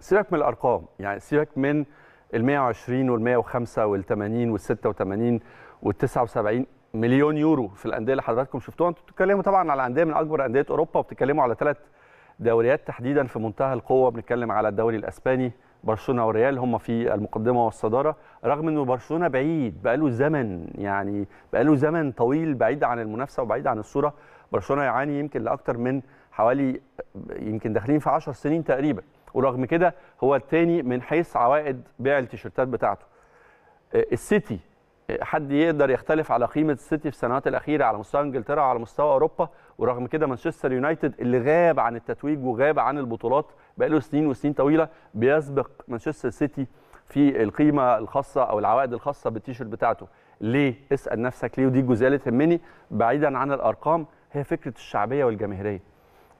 سيبك من الارقام يعني سيبك من ال 120 وال 105 وال 80 وال 86 وال 79 مليون يورو في الانديه اللي حضراتكم شفتوها انتوا بتتكلموا طبعا على انديه من اكبر انديه اوروبا وبتتكلموا على ثلاث دوريات تحديدا في منتهى القوه بنتكلم على الدوري الاسباني برشلونه والريال هم في المقدمه والصداره رغم انه برشلونه بعيد بقاله زمن يعني بقاله زمن طويل بعيد عن المنافسه وبعيد عن الصوره برشلونه يعاني يمكن لاكثر من حوالي يمكن داخلين في 10 سنين تقريبا ورغم كده هو الثاني من حيث عوائد بيع التيشيرتات بتاعته آه، السيتي آه، حد يقدر يختلف على قيمه السيتي في السنوات الاخيره على مستوى انجلترا وعلى مستوى اوروبا ورغم كده مانشستر يونايتد اللي غاب عن التتويج وغاب عن البطولات بقاله سنين وسنين طويله بيسبق مانشستر سيتي في القيمه الخاصه او العوائد الخاصه بالتيشيرت بتاعته ليه اسال نفسك ليه ودي الجزئيه اللي تهمني بعيدا عن الارقام هي فكره الشعبيه والجماهيريه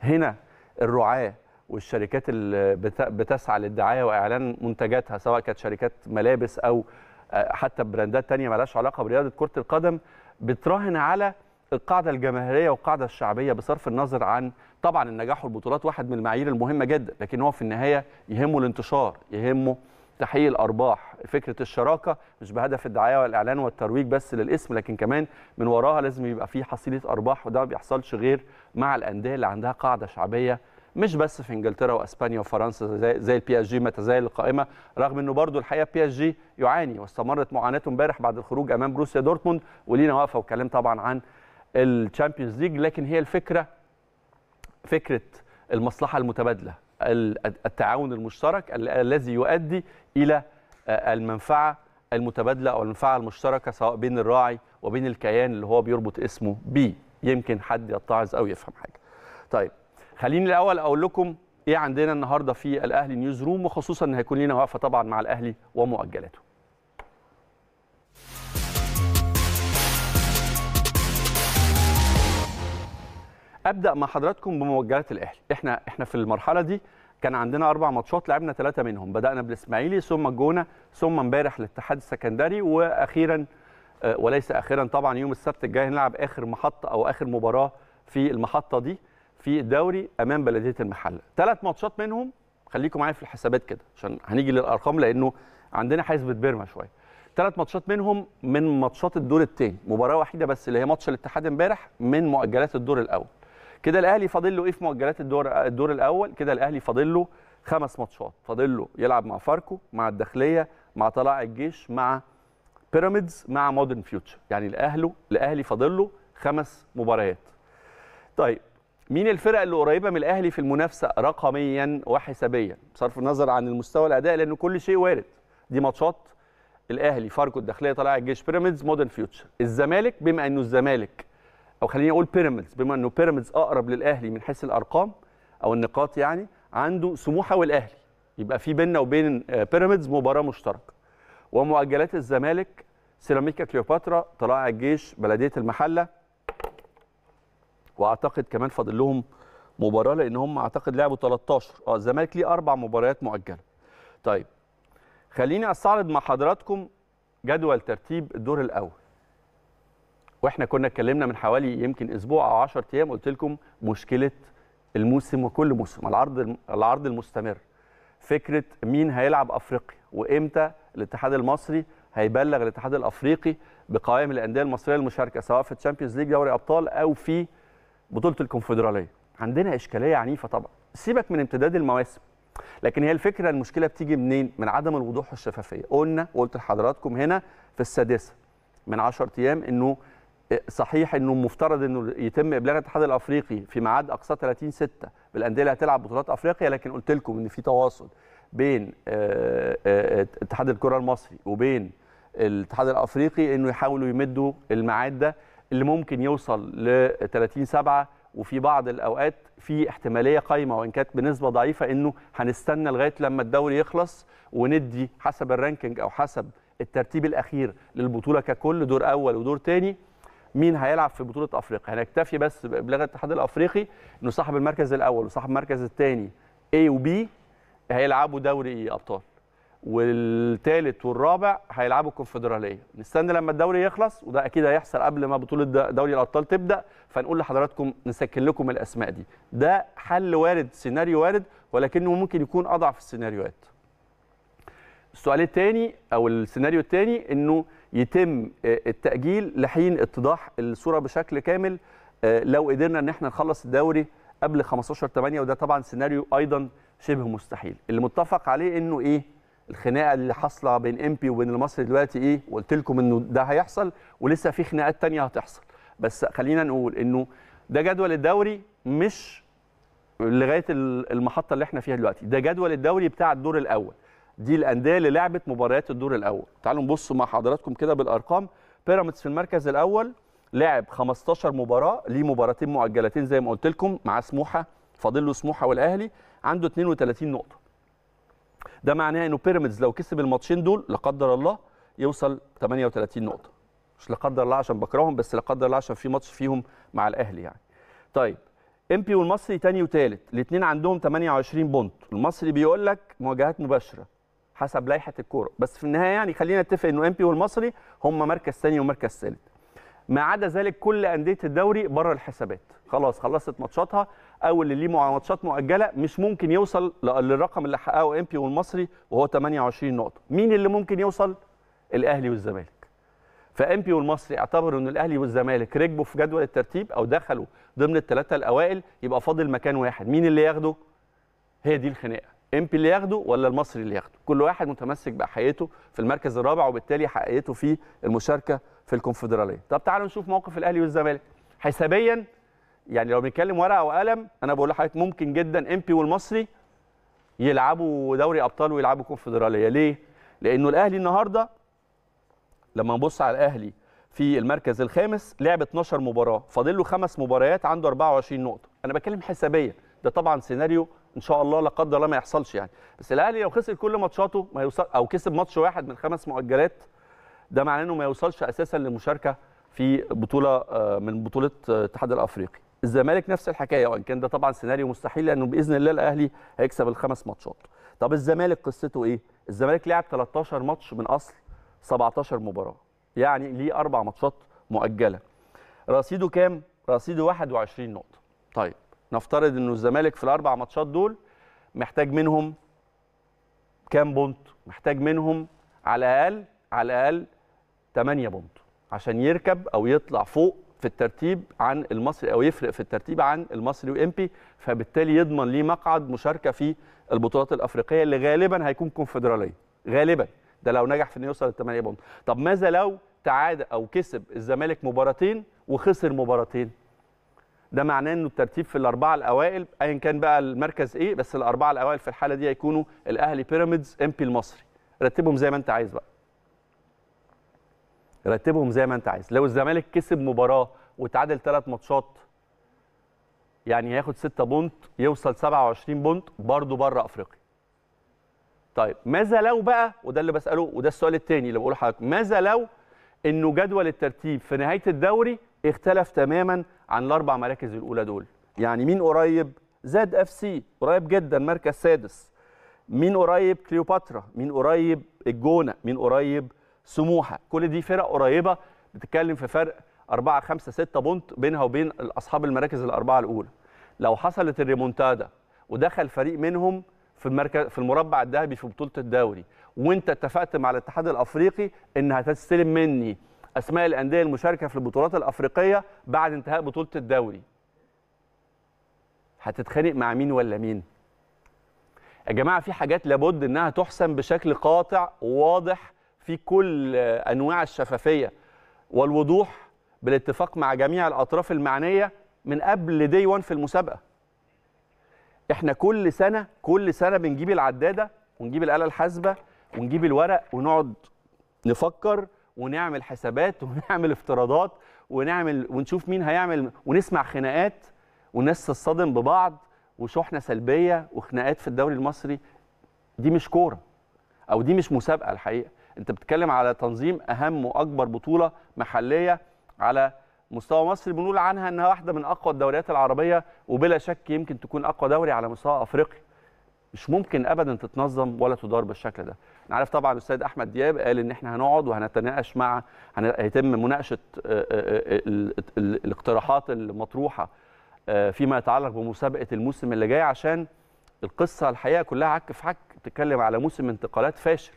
هنا الرعاه والشركات اللي بتسعى للدعايه واعلان منتجاتها سواء كانت شركات ملابس او آه، حتى براندات تانية مالهاش علاقه برياضه كره القدم بتراهن على القاعده الجماهيريه والقاعده الشعبيه بصرف النظر عن طبعا النجاح والبطولات واحد من المعايير المهمه جدا لكن هو في النهايه يهمه الانتشار يهمه تحقيق الارباح فكره الشراكه مش بهدف الدعايه والاعلان والترويج بس للاسم لكن كمان من وراها لازم يبقى في حصيله ارباح وده ما بيحصلش غير مع الانديه اللي عندها قاعده شعبيه مش بس في انجلترا واسبانيا وفرنسا زي, زي البي اس جي ما تزال القائمه رغم انه برضه الحقيقه بي اس جي يعاني واستمرت معاناته امبارح بعد الخروج امام بروسيا دورتموند ولينا واقفه وكلام طبعا عن الشامبيونز ليج لكن هي الفكره فكره المصلحه المتبادله التعاون المشترك الذي يؤدي الى آه، المنفعه المتبادله او المنفعه المشتركه سواء بين الراعي وبين الكيان اللي هو بيربط اسمه بيه يمكن حد يتعظ او يفهم حاجه. طيب خليني الاول اقول لكم ايه عندنا النهارده في الاهلي نيوز روم وخصوصا ان هيكون لنا وقفه طبعا مع الاهلي ومؤجلاته ابدا مع حضراتكم بمؤجلات الاهلي احنا احنا في المرحله دي كان عندنا اربع ماتشات لعبنا ثلاثه منهم بدانا بالاسماعيلي ثم الجونه ثم امبارح الاتحاد السكندري واخيرا آه، وليس اخيرا طبعا يوم السبت الجاي هنلعب اخر محطه او اخر مباراه في المحطه دي في الدوري امام بلديه المحله ثلاث ماتشات منهم خليكم معايا في الحسابات كده عشان هنيجي للارقام لانه عندنا حسبه بيرما شويه ثلاث ماتشات منهم من ماتشات الدور الثاني مباراه وحيده بس اللي هي ماتش الاتحاد امبارح من مؤجلات الدور الاول كده الاهلي فاضل له ايه في مؤجلات الدور الدور الاول كده الاهلي فاضل له خمس ماتشات فاضل له يلعب مع فاركو مع الداخليه مع طلائع الجيش مع بيراميدز مع مودرن فيوتشر يعني الاهلي الاهلي فاضل له خمس مباريات طيب مين الفرق اللي قريبه من الاهلي في المنافسه رقميا وحسابيا بصرف النظر عن المستوى الاداء لان كل شيء وارد دي ماتشات الاهلي فاركو الداخليه طالع الجيش بيراميدز مودرن فيوتشر الزمالك بما انه الزمالك او خليني اقول بيراميدز بما انه بيراميدز اقرب للاهلي من حيث الارقام او النقاط يعني عنده سموحه والاهلي يبقى في بيننا وبين بيراميدز مباراه مشتركه ومؤجلات الزمالك سيراميكا كليوباترا طلائع الجيش بلديه المحله واعتقد كمان فاضل لهم مباراه لان هم اعتقد لعبوا 13 اه الزمالك ليه اربع مباريات مؤجله طيب خليني استعرض مع حضراتكم جدول ترتيب الدور الاول واحنا كنا اتكلمنا من حوالي يمكن اسبوع او 10 ايام قلت لكم مشكله الموسم وكل موسم العرض العرض المستمر فكره مين هيلعب افريقيا وامتى الاتحاد المصري هيبلغ الاتحاد الافريقي بقوائم الانديه المصريه المشاركه سواء في الشامبيونز ليج دوري ابطال او في بطوله الكونفدراليه عندنا اشكاليه عنيفه طبعا سيبك من امتداد المواسم لكن هي الفكره المشكله بتيجي منين من عدم الوضوح والشفافيه قلنا وقلت لحضراتكم هنا في السادسه من 10 ايام انه آه، صحيح انه المفترض انه يتم ابلاغ الاتحاد الافريقي في ميعاد اقصى 30 6 بالانديه اللي هتلعب بطولات افريقيا لكن قلت لكم ان في تواصل بين آه، آه، اتحاد الكره المصري وبين الاتحاد الافريقي انه يحاولوا يمدوا الميعاد ده اللي ممكن يوصل ل 30 7 وفي بعض الاوقات في احتماليه قايمه وان كانت بنسبه ضعيفه انه هنستنى لغايه لما الدوري يخلص وندي حسب الرانكينج او حسب الترتيب الاخير للبطوله ككل دور اول ودور ثاني مين هيلعب في بطوله افريقيا هنكتفي بس بابلاغ الاتحاد الافريقي انه صاحب المركز الاول وصاحب المركز الثاني A وB هيلعبوا دوري إيه؟ ابطال والثالث والرابع هيلعبوا الكونفدراليه نستنى لما الدوري يخلص وده اكيد هيحصل قبل ما بطوله دوري الابطال تبدا فنقول لحضراتكم نسكن لكم الاسماء دي ده حل وارد سيناريو وارد ولكنه ممكن يكون اضعف السيناريوهات السؤال الثاني او السيناريو الثاني انه يتم آه، التاجيل لحين اتضاح الصوره بشكل كامل آه، لو قدرنا ان احنا نخلص الدوري قبل 15 8 وده طبعا سيناريو ايضا شبه مستحيل اللي متفق عليه انه ايه الخناقه اللي حاصله بين امبي وبين المصري دلوقتي ايه وقلت لكم انه ده هيحصل ولسه في خناقات ثانيه هتحصل بس خلينا نقول انه ده جدول الدوري مش لغايه المحطه اللي احنا فيها دلوقتي ده جدول الدوري بتاع الدور الاول دي الانديه اللي لعبت مباريات الدور الاول تعالوا نبص مع حضراتكم كده بالارقام بيراميدز في المركز الاول لعب 15 مباراه ليه مباراتين مؤجلتين زي ما قلت لكم مع سموحه فاضل له سموحه والاهلي عنده 32 نقطه ده معناه انه بيراميدز لو كسب الماتشين دول لا قدر الله يوصل 38 نقطه مش لا قدر الله عشان بكرههم بس لا قدر الله عشان في ماتش فيهم مع الاهلي يعني طيب امبي والمصري تاني وتالت الاثنين عندهم 28 بونت المصري بيقول لك مواجهات مباشره حسب لائحه الكوره بس في النهايه يعني خلينا نتفق انه امبي والمصري هم مركز ثاني ومركز ثالث ما عدا ذلك كل انديه الدوري بره الحسابات خلاص خلصت ماتشاتها او اللي ليه ماتشات مؤجله مش ممكن يوصل للرقم اللي حققه امبي والمصري وهو 28 نقطه مين اللي ممكن يوصل الاهلي والزمالك فامبي والمصري اعتبروا ان الاهلي والزمالك ركبوا في جدول الترتيب او دخلوا ضمن الثلاثه الاوائل يبقى فاضل مكان واحد مين اللي ياخده هي دي الخناقه امبي اللي ياخده ولا المصري اللي ياخده كل واحد متمسك بحقيقته في المركز الرابع وبالتالي حقيقته في المشاركه في الكونفدراليه طب تعالوا نشوف موقف الاهلي والزمالك حسابيا يعني لو بنتكلم ورقه وقلم انا بقول لحضرتك ممكن جدا امبي والمصري يلعبوا دوري ابطال ويلعبوا كونفدراليه ليه لانه الاهلي النهارده لما نبص على الاهلي في المركز الخامس لعب 12 مباراه فاضل له خمس مباريات عنده 24 نقطه انا بتكلم حسابيا ده طبعا سيناريو ان شاء الله لا قدر الله ما يحصلش يعني بس الاهلي لو خسر كل ماتشاته ما يوصل او كسب ماتش واحد من خمس مؤجلات ده معناه انه ما يوصلش اساسا للمشاركه في بطوله آه، من بطوله آه، الاتحاد الافريقي الزمالك نفس الحكايه وان كان ده طبعا سيناريو مستحيل لانه باذن الله الاهلي هيكسب الخمس ماتشات طب الزمالك قصته ايه الزمالك لعب 13 ماتش من اصل 17 مباراه يعني ليه اربع ماتشات مؤجله رصيده كام رصيده 21 نقطه طيب نفترض انه الزمالك في الاربع ماتشات دول محتاج منهم كام بونت محتاج منهم على الاقل على الاقل 8 بونت عشان يركب او يطلع فوق في الترتيب عن المصري او يفرق في الترتيب عن المصري وامبي فبالتالي يضمن ليه مقعد مشاركه في البطولات الافريقيه اللي غالبا هيكون كونفدراليه غالبا ده لو نجح في انه يوصل ل 8 بونت طب ماذا لو تعادل او كسب الزمالك مباراتين وخسر مباراتين ده معناه انه الترتيب في الاربعه الاوائل ايا كان بقى المركز ايه بس الاربعه الاوائل في الحاله دي هيكونوا الاهلي بيراميدز بي المصري رتبهم زي ما انت عايز بقى رتبهم زي ما انت عايز لو الزمالك كسب مباراه وتعادل ثلاث ماتشات يعني هياخد 6 بونت يوصل 27 بونت برضه بره افريقيا طيب ماذا لو بقى وده اللي بساله وده السؤال الثاني اللي بقوله لحضرتك ماذا لو انه جدول الترتيب في نهايه الدوري اختلف تماما عن الاربع مراكز الاولى دول يعني مين قريب زد اف سي قريب جدا مركز سادس مين قريب كليوباترا مين قريب الجونه مين قريب سموحه كل دي فرق قريبه بتتكلم في فرق 4 5 6 بونت بينها وبين اصحاب المراكز الاربعه الاولى لو حصلت الريمونتادا ودخل فريق منهم في المركز في المربع الذهبي في بطوله الدوري وانت اتفقت مع الاتحاد الافريقي إنها هتستلم مني اسماء الانديه المشاركه في البطولات الافريقيه بعد انتهاء بطوله الدوري هتتخانق مع مين ولا مين يا جماعه في حاجات لابد انها تحسم بشكل قاطع وواضح في كل انواع الشفافيه والوضوح بالاتفاق مع جميع الاطراف المعنيه من قبل دي 1 في المسابقه احنا كل سنه كل سنه بنجيب العداده ونجيب الاله الحاسبه ونجيب الورق ونقعد نفكر ونعمل حسابات ونعمل افتراضات ونعمل ونشوف مين هيعمل ونسمع خناقات وناس تصطدم ببعض وشحنه سلبيه وخناقات في الدوري المصري دي مش كوره او دي مش مسابقه الحقيقه انت بتتكلم على تنظيم اهم واكبر بطوله محليه على مستوى مصر بنقول عنها انها واحده من اقوى الدوريات العربيه وبلا شك يمكن تكون اقوى دوري على مستوى افريقيا مش ممكن ابدا تتنظم ولا تدار بالشكل ده انا عارف طبعا الاستاذ احمد دياب قال ان احنا هنقعد وهنتناقش مع هيتم مناقشه آه، آه، آه، الاقتراحات المطروحه فيما يتعلق بمسابقه الموسم اللي جاي عشان القصه الحقيقه كلها عك في عك بتتكلم على موسم انتقالات فاشل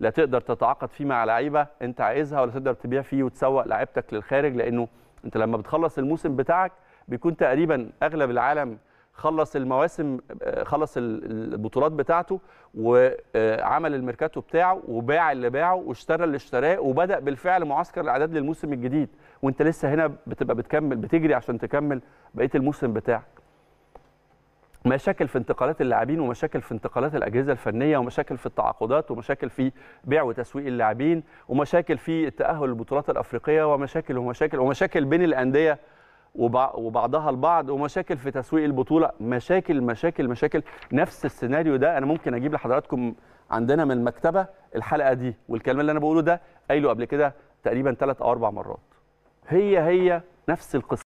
لا تقدر تتعاقد فيه مع لعيبه انت عايزها ولا تقدر تبيع فيه وتسوق لعيبتك للخارج لانه انت لما بتخلص الموسم بتاعك بيكون تقريبا اغلب العالم خلص المواسم آه، خلص البطولات بتاعته وعمل الميركاتو بتاعه وباع اللي باعه واشترى اللي اشتراه وبدا بالفعل معسكر الاعداد للموسم الجديد وانت لسه هنا بتبقى بتكمل بتجري عشان تكمل بقيه الموسم بتاعك مشاكل في انتقالات اللاعبين ومشاكل في انتقالات الاجهزه الفنيه ومشاكل في التعاقدات ومشاكل في بيع وتسويق اللاعبين ومشاكل في التاهل للبطولات الافريقيه ومشاكل ومشاكل ومشاكل بين الانديه وبعضها البعض ومشاكل في تسويق البطوله مشاكل مشاكل مشاكل نفس السيناريو ده انا ممكن اجيب لحضراتكم عندنا من المكتبه الحلقه دي والكلام اللي انا بقوله ده قايله قبل كده تقريبا ثلاث او اربع مرات هي هي نفس القصه